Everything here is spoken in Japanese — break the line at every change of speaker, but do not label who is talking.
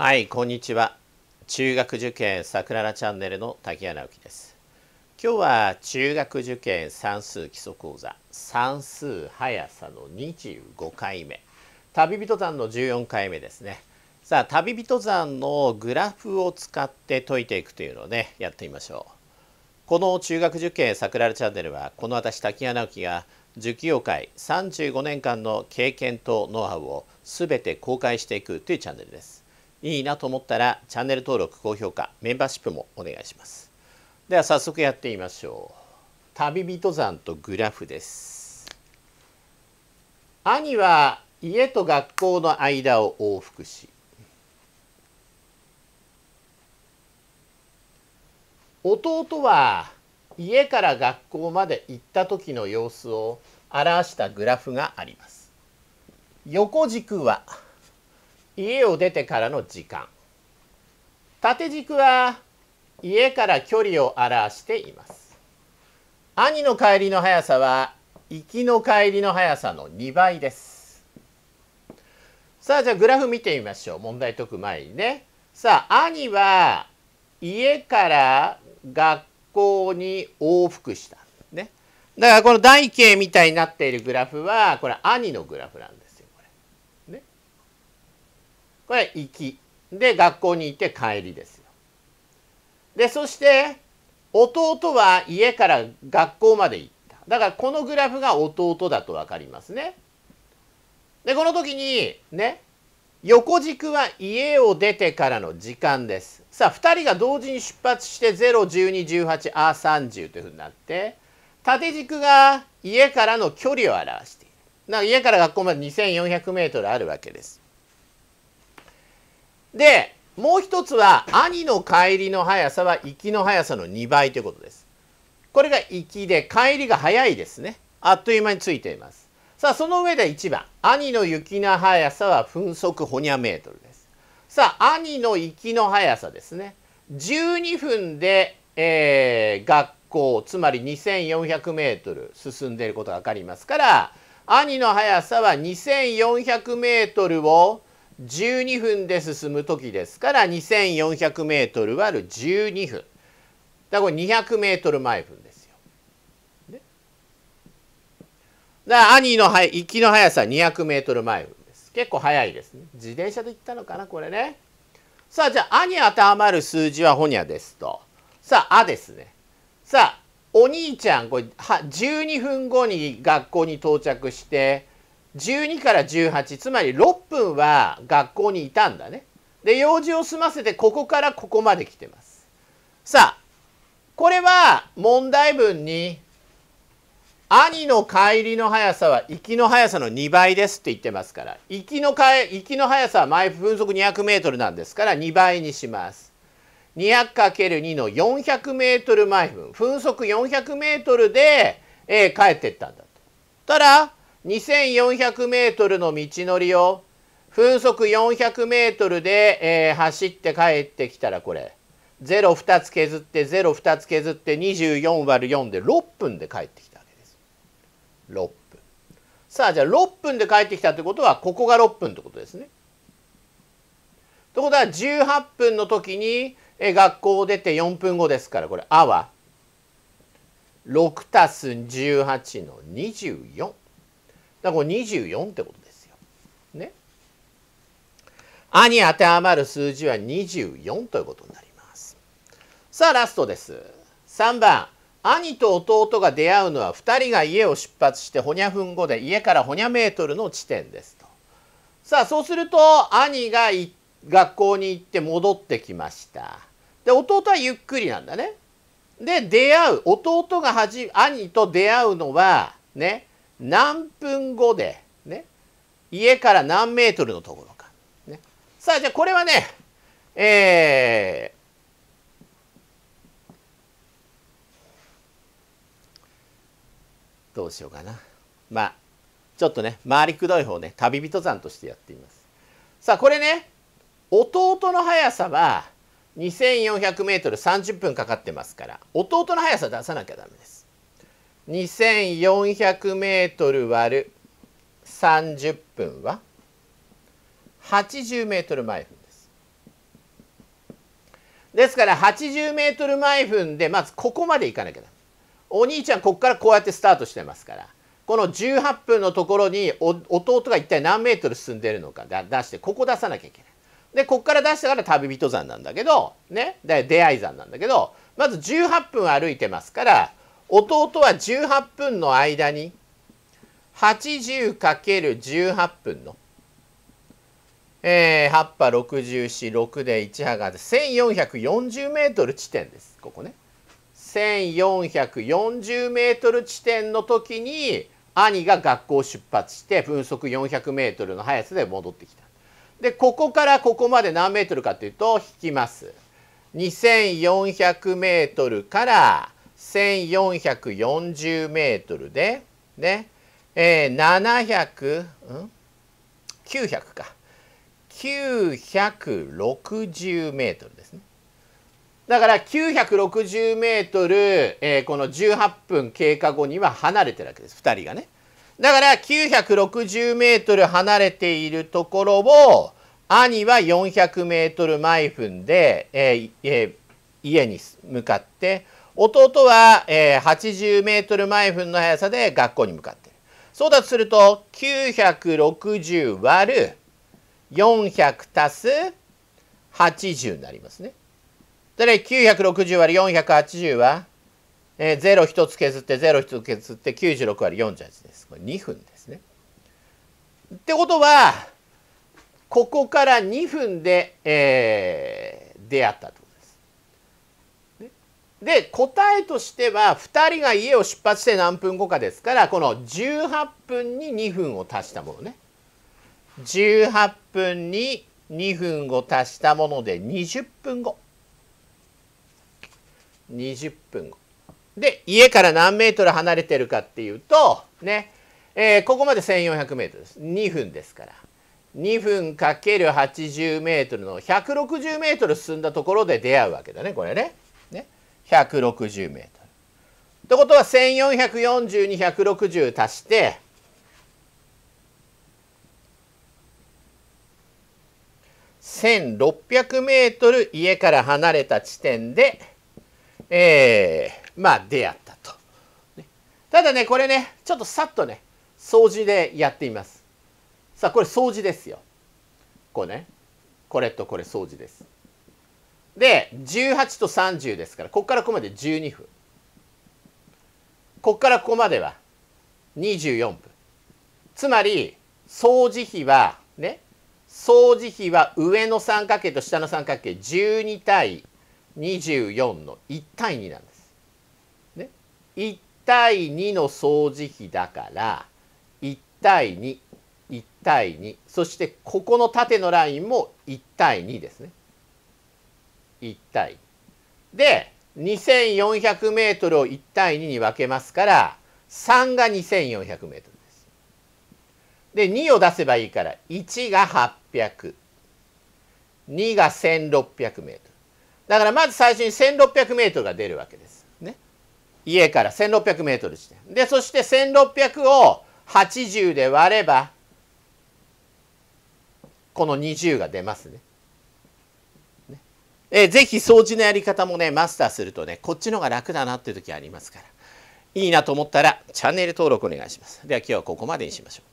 はいこんにちは中学受験さくららチャンネルの滝谷直樹です今日は中学受験算数基礎講座算数速さの25回目旅人山の14回目ですねさあ旅人山のグラフを使って解いていくというのをねやってみましょうこの中学受験さくららチャンネルはこの私滝谷直樹が受給業界35年間の経験とノウハウを全て公開していくというチャンネルですいいなと思ったらチャンネル登録高評価メンバーシップもお願いしますでは早速やってみましょう旅人山とグラフです兄は家と学校の間を往復し弟は家から学校まで行った時の様子を表したグラフがあります横軸は「家を出てからの時間縦軸は家から距離を表しています兄の帰りの速さは行きの帰りの速さの2倍ですさあじゃあグラフ見てみましょう問題解く前にねさあ兄は家から学校に往復したねだからこの台形みたいになっているグラフはこれ兄のグラフなんですこれ行きで学校に行って帰りですよ。でそして弟は家から学校まで行っただからこのグラフが弟だと分かりますね。でこの時にね横軸は家を出てからの時間です。さあ2人が同時に出発して01218あ30というふうになって縦軸が家からの距離を表している。家から学校まで 2400m あるわけです。でもう一つは兄の帰りの速さは行きの速さの2倍ということです。これが行きで帰りが速いですね。あっという間についています。さあその上で1番兄の雪の速さは分速ホニャメートルです。さあ兄の行きの速さですね。12分で、えー、学校つまり 2400m 進んでいることが分かりますから兄の速さは 2400m を12分で進む時ですから 2400m 割る12分だから 200m 毎分ですよ。ね、だから兄の行きの速さ 200m 毎分です。結構速いですね。自転車で行ったのかなこれね。さあじゃあ「あ」に当てはまる数字はほにゃですと。さあ「あ」ですね。さあお兄ちゃんこれ12分後に学校に到着して12から18つまり6分は学校にいたんだねで用事を済ませてここからここまで来てますさあこれは問題文に兄の帰りの速さは行きの速さの2倍ですって言ってますから行きの行きの速さは毎分速 200m なんですから2倍にします 200×2 の 400m 毎分分速 400m で、えー、帰ってったんだと。たら 2400m の道のりを風速 400m で、えー、走って帰ってきたらこれ02つ削って02つ削って24割4で6分で帰ってきたわけです。6分。さあじゃあ6分で帰ってきたってことはここが6分ってことですね。ということは18分の時に学校を出て4分後ですからこれ「あ」は6たす18の24。だからこれ24ってことですよ。ね。あに当てはまる数字は24ということになります。さあラストです。3番。兄と弟が出会うのは2人が家を出発してほにゃふん後で家からほにゃメートルの地点ですと。さあそうすると兄が学校に行って戻ってきました。で弟はゆっくりなんだね。で出会う弟がはじ兄と出会うのはね何分後で、ね、家から何メートルのところか。ね、さあ、じゃあこれはね、えーどうしようかな。まあ、ちょっとね、回りくどい方ね、旅人山としてやっています。さあ、これね、弟の速さは 2400m30 分かかってますから、弟の速さ出さなきゃダメです。2400m 割る30分は 80m 毎分です。ですから 80m 毎分でまずここまで行かなきゃだめ。お兄ちゃんここからこうやってスタートしてますからこの18分のところに弟が一体何メートル進んでるのかだ出してここ出さなきゃいけない。でここから出したから旅人山なんだけどねで出会い山なんだけどまず18分歩いてますから弟は18分の間に 80×18 分の、えー、8波646で1波が1 4 4 0ル地点ですここね1 4 4 0ル地点の時に兄が学校を出発して分速4 0 0ルの速さで戻ってきた。でここからここまで何メートルかというと引きます。2 4 0 0ルから1440メートルで、ね、えー、700、うん ?900 か。960メートルですね。だから960メートル、えー、この18分経過後には離れてるわけです、2人がね。だから960メートル離れているところを、兄は400メートル毎分で、えーえー、家に向かって、弟は、えー、80メートル毎分の速さで学校に向かっている。そうだとすると960割る400足す80になりますね。だから960 ÷ 480は、えー、0一つ削って0一つ削って96割48です。これ2分ですね。ってことはここから2分で、えー、出会ったと。で答えとしては2人が家を出発して何分後かですからこの18分に2分を足したものね18分に2分を足したもので20分後20分後で家から何メートル離れてるかっていうとね、えー、ここまで1 4 0 0ルです2分ですから2分× 8 0ルの1 6 0ル進んだところで出会うわけだねこれね。ね160メートル。ってことは1440に160足して、1600メートル家から離れた地点で、えー、まあ出会ったと。ただね、これね、ちょっとさっとね、掃除でやってみます。さあ、これ掃除ですよ。こうね、これとこれ掃除です。で18と30ですからここからここまで12分ここからここまでは24分つまり掃除比はね掃除比は上の三角形と下の三角形12対24の1対2なんです。ね、1対2の掃除比だから1対21対2そしてここの縦のラインも1対2ですね。1対で 2400m を1対2に分けますから3が 2400m です。で2を出せばいいから1が800。2が 1600m。だからまず最初に 1600m が出るわけです。ね、家から 1600m 地点。でそして1600を80で割ればこの20が出ますね。えー、ぜひ掃除のやり方もね、マスターするとね、こっちのが楽だなっていう時ありますから。いいなと思ったら、チャンネル登録お願いします。では今日はここまでにしましょう。